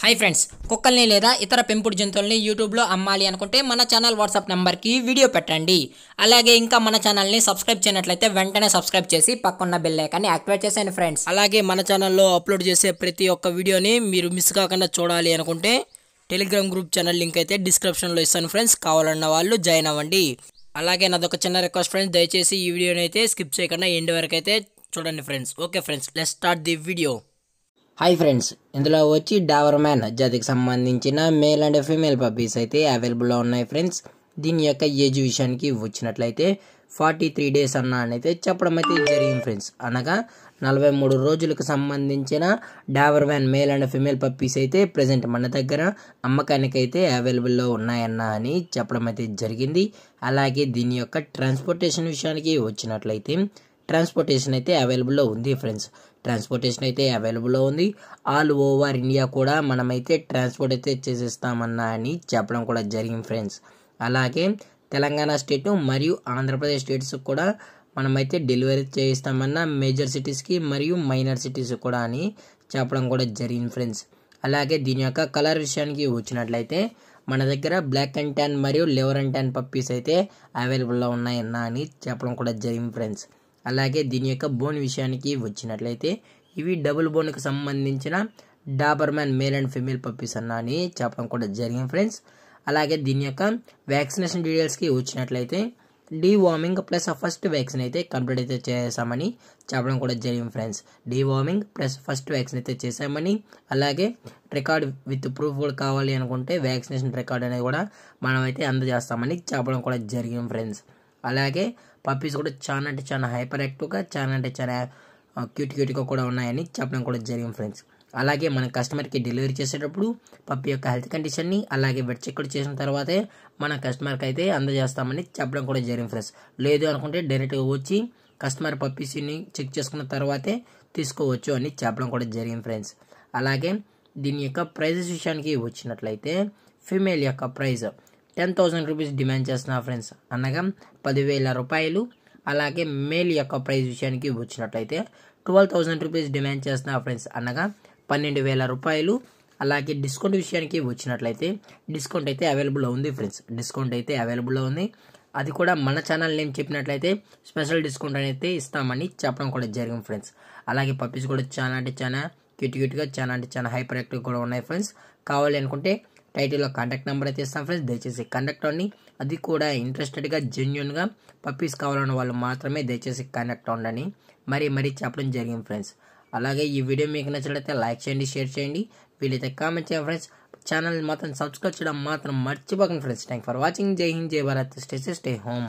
hi friends కుక్కల్ని లేదా ఇతర పెంపుడు జంతువుల్ని యూట్యూబ్లో అమ్మాలి అనుకుంటే మన ఛానల్ వాట్సాప్ నెంబర్కి వీడియో పెట్టండి అలాగే ఇంకా మన ఛానల్ని సబ్స్క్రైబ్ చేయనట్లయితే వెంటనే సబ్స్క్రైబ్ చేసి పక్కన్న బెల్ ఐకాన్ని యాక్టివేట్ చేసేయండి ఫ్రెండ్స్ అలాగే మన ఛానల్లో అప్లోడ్ చేసే ప్రతి ఒక్క వీడియోని మీరు మిస్ కాకుండా చూడాలి అనుకుంటే టెలిగ్రామ్ గ్రూప్ ఛానల్ లింక్ అయితే డిస్క్రిప్షన్లో ఇస్తాను ఫ్రెండ్స్ కావాలన్న వాళ్ళు జాయిన్ అవ్వండి అలాగే నాదొక చిన్న రిక్వెస్ట్ ఫ్రెండ్స్ దయచేసి ఈ వీడియోని అయితే స్కిప్ చేయకుండా ఎండ్ వరకు అయితే చూడండి friends okay friends let start the video hi friends ఇందులో వచ్చి డాబర్ మ్యాన్ జాతికి సంబంధించిన మేల్ అండ్ ఫీమేల్ పప్పీస్ అయితే అవైలబుల్లో ఉన్నాయి ఫ్రెండ్స్ దీని యొక్క ఏజ్ విషయానికి వచ్చినట్లయితే ఫార్టీ త్రీ డేస్ అన్న అయితే చెప్పడం అయితే జరిగింది ఫ్రెండ్స్ అనగా నలభై మూడు రోజులకు సంబంధించిన Dobermann male and female puppies అయితే ప్రజెంట్ మన దగ్గర అమ్మకానికి అయితే అవైలబుల్లో ఉన్నాయన్న అని చెప్పడం అయితే జరిగింది అలాగే దీని యొక్క ట్రాన్స్పోర్టేషన్ విషయానికి వచ్చినట్లయితే ట్రాన్స్పోర్టేషన్ అయితే అవైలబుల్లో ఉంది ఫ్రెండ్స్ ట్రాన్స్పోర్టేషన్ అయితే అవైలబుల్లో ఉంది ఆల్ ఓవర్ ఇండియా కూడా మనమైతే ట్రాన్స్పోర్ట్ అయితే చేసేస్తామన్నా అని చెప్పడం కూడా జరిగింది ఫ్రెండ్స్ అలాగే తెలంగాణ స్టేటు మరియు ఆంధ్రప్రదేశ్ స్టేట్స్ కూడా మనమైతే డెలివరీ చేయిస్తామన్న మేజర్ సిటీస్కి మరియు మైనర్ సిటీస్ కూడా అని చెప్పడం కూడా జరిగింది ఫ్రెండ్స్ అలాగే దీని యొక్క కలర్ విషయానికి వచ్చినట్లయితే మన దగ్గర బ్లాక్ అండ్ ట్యాన్ మరియు లెవర్ అండ్ ట్యాన్ పప్పీస్ అయితే అవైలబుల్లో ఉన్నాయన్నా అని చెప్పడం కూడా జరిగింది ఫ్రెండ్స్ అలాగే దీని యొక్క బోన్ విషయానికి వచ్చినట్లయితే ఇవి డబుల్ బోన్కి సంబంధించిన Dobermann male and female puppies అన్న అని చెప్పడం కూడా జరిగింది ఫ్రెండ్స్ అలాగే దీని యొక్క వ్యాక్సినేషన్ డీటెయిల్స్కి వచ్చినట్లయితే డివార్మింగ్ ప్లస్ ఫస్ట్ వ్యాక్సిన్ అయితే కంప్లీట్ అయితే చేసామని చెప్పడం కూడా జరిగింది friends deworming plus first vaccine అయితే చేసామని అలాగే రికార్డ్ విత్ ప్రూఫ్ కూడా కావాలి అనుకుంటే వ్యాక్సినేషన్ రికార్డ్ అనేది కూడా మనమైతే అందజేస్తామని చెప్పడం కూడా జరిగింది ఫ్రెండ్స్ అలాగే పప్పీస్ కూడా చాలా అంటే చాలా హైపర్ యాక్టివ్గా చాలా అంటే చాలా క్యూట్ క్యూట్గా కూడా ఉన్నాయని చెప్పడం కూడా జరిగింది ఫ్రెండ్స్ అలాగే మన కస్టమర్కి డెలివరీ చేసేటప్పుడు పప్పి యొక్క హెల్త్ కండిషన్ని అలాగే వెట్ చెక్ కూడా చేసిన తర్వాతే మన కస్టమర్కి అయితే అందజేస్తామని చెప్పడం కూడా జరిగింది ఫ్రెండ్స్ లేదు అనుకుంటే డైరెక్ట్గా వచ్చి కస్టమర్ పప్పీస్ని చెక్ చేసుకున్న తర్వాతే తీసుకోవచ్చు అని చెప్పడం కూడా జరిగింది ఫ్రెండ్స్ అలాగే దీని యొక్క ప్రైజెస్ విషయానికి వచ్చినట్లయితే ఫీమేల్ యొక్క price ten thousand rupees demand చేస్తున్నా ఫ్రెండ్స్ అనగా పదివేల రూపాయలు అలాగే మేల్ యొక్క ప్రైస్ విషయానికి వచ్చినట్లయితే ట్వెల్వ్ థౌజండ్ రూపీస్ డిమాండ్ చేస్తున్నా ఫ్రెండ్స్ అనగా పన్నెండు వేల రూపాయలు అలాగే డిస్కౌంట్ విషయానికి వచ్చినట్లయితే డిస్కౌంట్ అయితే అవైలబుల్లో ఉంది ఫ్రెండ్స్ డిస్కౌంట్ అయితే అవైలబుల్లో ఉంది అది కూడా మన ఛానల్ నేమ్ చెప్పినట్లయితే స్పెషల్ డిస్కౌంట్ అయితే ఇస్తామని చెప్పడం కూడా జరిగింది ఫ్రెండ్స్ అలాగే పప్పీస్ కూడా చాలా అంటే చాలా క్యూట్ క్యూట్గా చాలా అంటే చాలా హైపర్ యాక్టివ్ కూడా ఉన్నాయి ఫ్రెండ్స్ కావాలి అనుకుంటే టైటిల్లో కాంటాక్ట్ నెంబర్ అయితే ఇస్తాం ఫ్రెండ్స్ దయచేసి కండక్ట్ అవ్వండి అది కూడా ఇంట్రెస్టెడ్గా జెన్యున్గా పప్పీస్ కావాలన్న వాళ్ళు మాత్రమే దయచేసి కండక్ట్ అవ్వండి మరీ మరీ చెప్పడం జరిగింది ఫ్రెండ్స్ అలాగే ఈ వీడియో మీకు నచ్చినట్లయితే లైక్ చేయండి షేర్ చేయండి వీలైతే కామెంట్ చేయండి ఫ్రెండ్స్ ఛానల్ మాత్రం సబ్స్క్రైబ్ చేయడం మాత్రం మర్చిపోకండి ఫ్రెండ్స్ థ్యాంక్ ఫర్ వాచింగ్ జై హింద్ జై భారత్ స్టే స్టే హోమ్